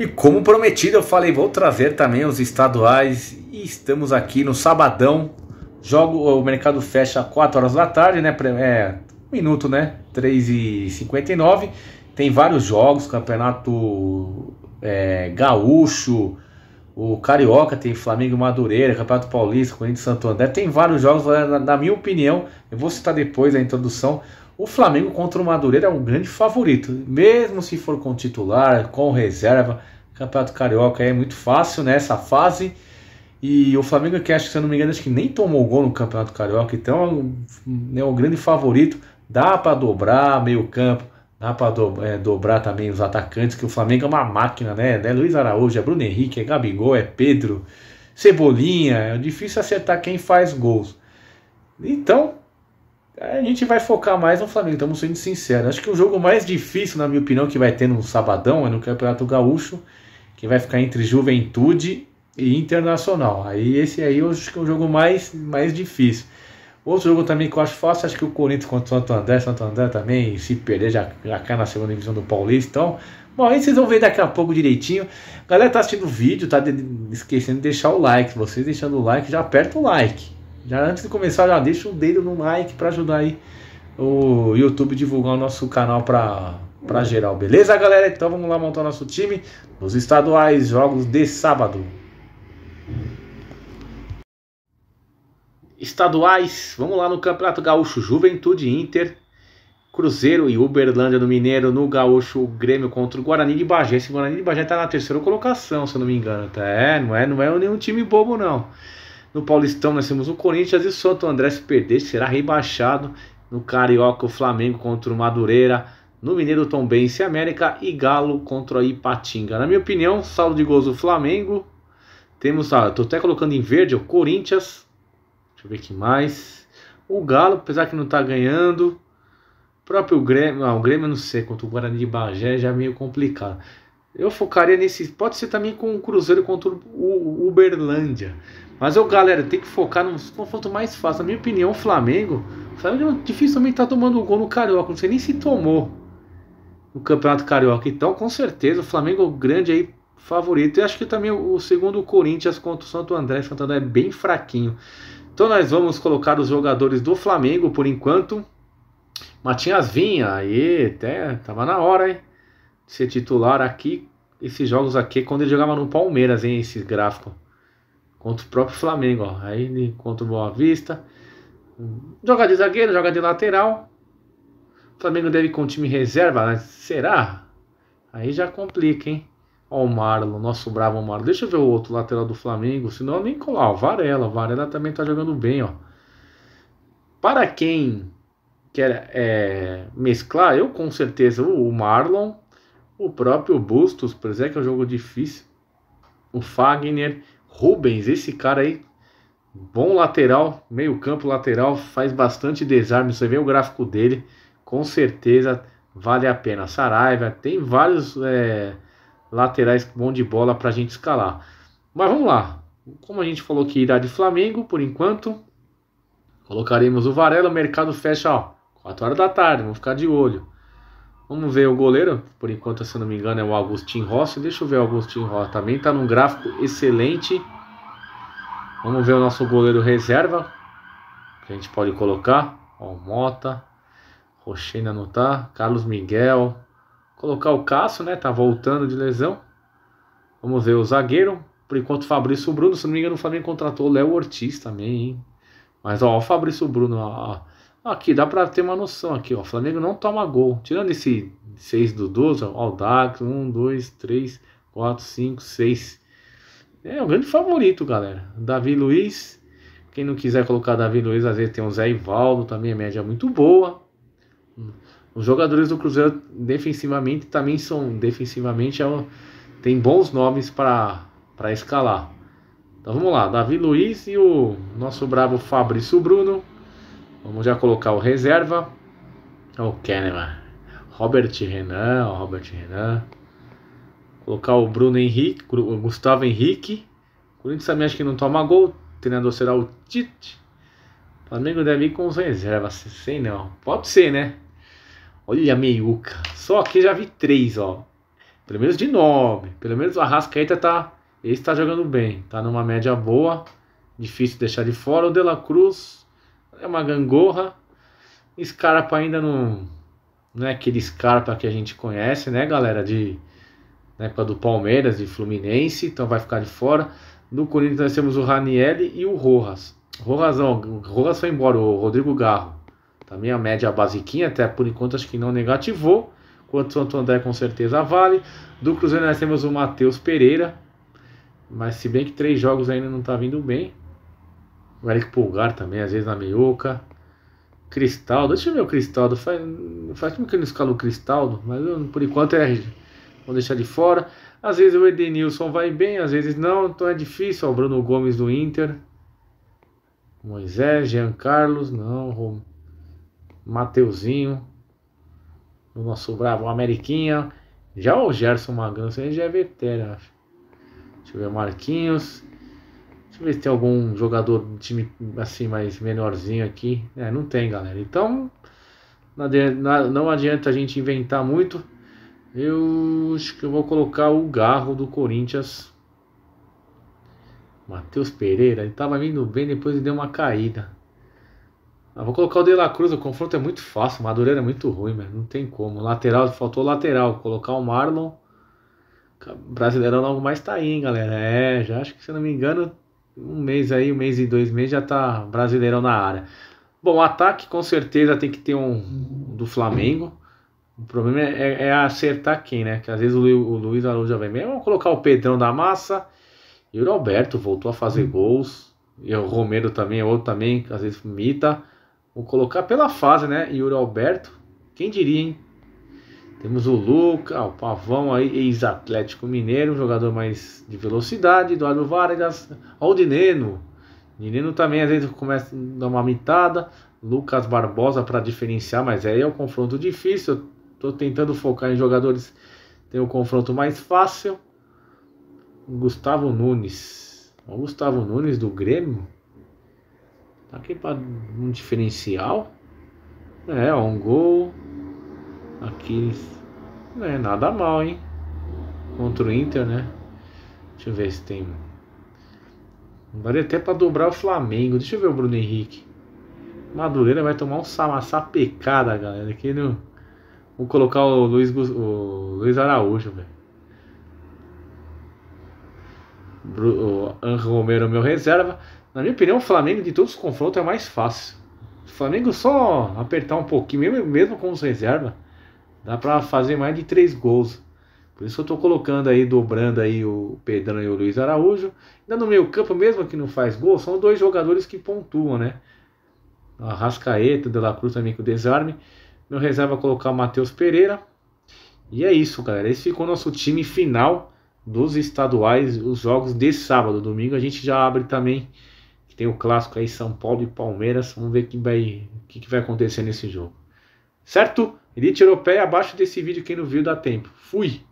E como prometido, eu falei, vou trazer também os estaduais e estamos aqui no sabadão. Jogo, o mercado fecha às 4 horas da tarde, né? É, um minuto, né? 3h59. Tem vários jogos, campeonato é, gaúcho, o Carioca tem Flamengo Madureira, Campeonato Paulista, Corinthians Santo André, tem vários jogos, na, na minha opinião, eu vou citar depois a introdução, o Flamengo contra o Madureira é um grande favorito, mesmo se for com titular, com reserva. Campeonato Carioca é muito fácil nessa fase. E o Flamengo, que acho que, se eu não me engano, acho que nem tomou gol no Campeonato Carioca, então é um né, grande favorito. Dá para dobrar meio-campo, dá para do, é, dobrar também os atacantes, que o Flamengo é uma máquina, né? né? Luiz Araújo, é Bruno Henrique, é Gabigol, é Pedro, Cebolinha. É difícil acertar quem faz gols. Então, a gente vai focar mais no Flamengo, estamos sendo sinceros. Acho que o jogo mais difícil, na minha opinião, que vai ter no sabadão é no Campeonato Gaúcho, que vai ficar entre Juventude e Internacional. Aí esse aí eu acho que é o jogo mais, mais difícil. Outro jogo também que eu acho fácil, acho que o Corinthians contra o Santo André, Santo André também, se perder, já, já cai na segunda divisão do Paulista. Então, bom, aí vocês vão ver daqui a pouco direitinho. A galera tá assistindo o vídeo, tá de, esquecendo de deixar o like. Vocês deixando o like, já aperta o like já antes de começar, já deixa o dedo no like para ajudar aí o YouTube divulgar o nosso canal para para geral, beleza, galera? Então vamos lá montar nosso time nos estaduais, jogos de sábado. Estaduais, vamos lá no Campeonato Gaúcho, Juventude Inter, Cruzeiro e Uberlândia do Mineiro, no Gaúcho, Grêmio contra o Guarani de Bagé. Esse Guarani de Bagé tá na terceira colocação, se eu não me engano. Tá? É, não é, não é nenhum time bobo, não. No Paulistão nós temos o Corinthians e o Santo André se perder será rebaixado. No Carioca o Flamengo contra o Madureira. No Mineiro Tombense América e Galo contra o Ipatinga. Na minha opinião, saldo de gols do Flamengo. Temos, ah, estou até colocando em verde o Corinthians. Deixa eu ver que mais. O Galo, apesar que não está ganhando. O próprio Grêmio, ah, o Grêmio eu não sei, contra o Guarani de Bagé já é meio complicado. Eu focaria nesse. Pode ser também com o Cruzeiro contra o Uberlândia. Mas eu, galera, tem que focar num confronto mais fácil. Na minha opinião, o Flamengo. O Flamengo dificilmente tá tomando gol no Carioca. Não sei nem se tomou no Campeonato Carioca. Então, com certeza, o Flamengo é o grande aí favorito. E acho que também o, segundo o Corinthians contra o Santo André. Santo André é bem fraquinho. Então nós vamos colocar os jogadores do Flamengo por enquanto. Matinhas Vinha, aí, até tava na hora, hein? ser titular aqui, esses jogos aqui, é quando ele jogava no Palmeiras, hein, esse gráfico. Contra o próprio Flamengo, ó. Aí ele contra o Boa Vista. Joga de zagueiro, joga de lateral. O Flamengo deve ir com o time reserva, né? Será? Aí já complica, hein? Ó o Marlon, nosso bravo Marlon. Deixa eu ver o outro lateral do Flamengo, senão eu nem colar. Ó, Varela, o Varela também tá jogando bem, ó. Para quem quer é, mesclar, eu com certeza o Marlon o próprio Bustos, por exemplo, é um jogo difícil. O Fagner, Rubens, esse cara aí, bom lateral, meio campo lateral, faz bastante desarme. Você vê o gráfico dele, com certeza vale a pena. Saraiva, tem vários é, laterais bom de bola para a gente escalar. Mas vamos lá. Como a gente falou que irá de Flamengo, por enquanto, colocaremos o Varela. O mercado fecha ó, 4 horas da tarde, vamos ficar de olho. Vamos ver o goleiro, por enquanto, se não me engano, é o Agustin Rossi. Deixa eu ver o Agustin Rossi, também está num gráfico excelente. Vamos ver o nosso goleiro reserva, que a gente pode colocar. Ó, Mota, Rochena não tá, Carlos Miguel. Colocar o Cássio, né, tá voltando de lesão. Vamos ver o zagueiro, por enquanto, Fabrício Bruno, se não me engano, o Flamengo contratou o Léo Ortiz também, hein? Mas ó, o Fabrício Bruno, ó, Aqui dá para ter uma noção aqui, ó. O Flamengo não toma gol. Tirando esse 6 do 12, ó, o Dax, 1, 2, 3, 4, 5, 6. É o grande favorito, galera. Davi Luiz. Quem não quiser colocar Davi Luiz, às vezes tem o Zé Ivaldo, também a média é muito boa. Os jogadores do Cruzeiro defensivamente também são defensivamente é um, tem bons nomes para para escalar. Então vamos lá, Davi Luiz e o nosso bravo Fabrício Bruno. Vamos já colocar o reserva. É o Kahneman. Robert Renan, Robert Renan. Colocar o Bruno Henrique, o Gustavo Henrique. O Corinthians também acho que não toma gol. O treinador será o Tite. O Flamengo deve ir com os reservas. Sei não. Pode ser, né? Olha a meiuca. Só que já vi três, ó. Pelo menos de nove. Pelo menos o Arrascaeta tá. ele está jogando bem. Tá numa média boa. Difícil deixar de fora. O De La Cruz é uma gangorra. Scarpa ainda não, não é aquele Scarpa que a gente conhece, né, galera? De, na época do Palmeiras e Fluminense, então vai ficar de fora. No Corinthians nós temos o Ranielli e o Rojas. Rojas não, Rojas foi embora, o Rodrigo Garro. Também a média basiquinha, até por enquanto acho que não negativou. Quanto Santo André com certeza vale. Do Cruzeiro nós temos o Matheus Pereira. Mas se bem que três jogos ainda não está vindo bem. O Eric Pulgar também, às vezes na meiuca. Cristaldo, deixa eu ver o Cristaldo. Faz, faz tempo que eu não escalo o Cristaldo, mas eu, por enquanto é. Vou deixar de fora. Às vezes o Edenilson vai bem, às vezes não, então é difícil. Ó, o Bruno Gomes do Inter. Moisés, Jean Carlos, não. Mateuzinho. O nosso bravo, o Ameriquinha. Já o Gerson Magrão, ele já é veterano, acho. Deixa eu ver, Marquinhos. Deixa eu ver se tem algum jogador de time assim mais menorzinho aqui. É, não tem, galera. Então, não adianta a gente inventar muito. Eu acho que eu vou colocar o Garro do Corinthians. Matheus Pereira, ele estava vindo bem, depois ele deu uma caída. Ah, vou colocar o De La Cruz, o confronto é muito fácil, Madureira é muito ruim, mano. não tem como. Lateral, faltou lateral, colocar o Marlon. Brasileirão logo mais tá aí, hein, galera. É, já acho que se não me engano, um mês aí, um mês e dois meses já tá brasileirão na área. Bom, ataque com certeza tem que ter um do Flamengo. O problema é, é, é acertar quem, né? Que às vezes o, o Luiz Araújo já vem mesmo. É, vamos colocar o Pedrão da massa. E o Roberto voltou a fazer gols. E o Romero também, outro também, às vezes mita. Vou colocar pela fase, né? E o Roberto, quem diria, hein? Temos o Luca, o Pavão aí, ex-Atlético Mineiro, jogador mais de velocidade, Eduardo Vargas, o Dineno. Dineno também às vezes começa a dar uma mitada, Lucas Barbosa para diferenciar, mas aí é o um confronto difícil. estou tentando focar em jogadores que tem o um confronto mais fácil. Gustavo Nunes. O Gustavo Nunes do Grêmio. Tá aqui para um diferencial. É, um gol, Aquiles. Não é nada mal, hein? Contra o Inter, né? Deixa eu ver se tem. Daria até para dobrar o Flamengo. Deixa eu ver o Bruno Henrique. Madureira vai tomar um samassá pecada, galera. Aqui no. Vou colocar o Luiz, o Luiz Araújo, velho. O Angel Romero meu reserva. Na minha opinião, o Flamengo de todos os confrontos é mais fácil. O Flamengo só apertar um pouquinho, mesmo, mesmo com os reservas. Dá para fazer mais de três gols. Por isso que eu estou colocando aí, dobrando aí o Pedrão e o Luiz Araújo. Ainda no meio campo, mesmo que não faz gol, são dois jogadores que pontuam, né? A Rascaeta, De La Cruz também com o desarme. Meu reserva colocar o Matheus Pereira. E é isso, galera. Esse ficou o nosso time final dos estaduais, os jogos de sábado. Domingo a gente já abre também, que tem o clássico aí, São Paulo e Palmeiras. Vamos ver o que vai, que, que vai acontecer nesse jogo. Certo? Elite Europeia abaixo desse vídeo, quem não viu dá tempo. Fui!